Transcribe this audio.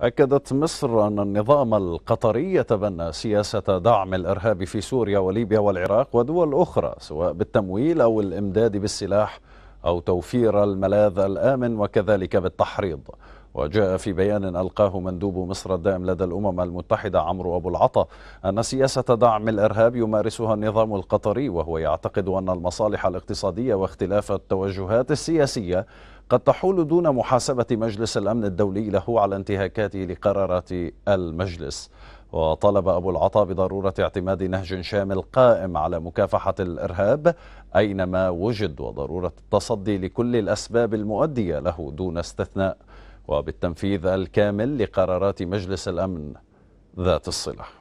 أكدت مصر أن النظام القطري يتبنى سياسة دعم الإرهاب في سوريا وليبيا والعراق ودول أخرى سواء بالتمويل أو الإمداد بالسلاح أو توفير الملاذ الآمن وكذلك بالتحريض وجاء في بيان ألقاه مندوب مصر الدائم لدى الأمم المتحدة عمرو أبو العطا أن سياسة دعم الإرهاب يمارسها النظام القطري وهو يعتقد أن المصالح الاقتصادية واختلاف التوجهات السياسية قد تحول دون محاسبة مجلس الأمن الدولي له على انتهاكاته لقرارات المجلس وطلب أبو العطا بضرورة اعتماد نهج شامل قائم على مكافحة الإرهاب أينما وجد وضرورة التصدي لكل الأسباب المؤدية له دون استثناء وبالتنفيذ الكامل لقرارات مجلس الأمن ذات الصلة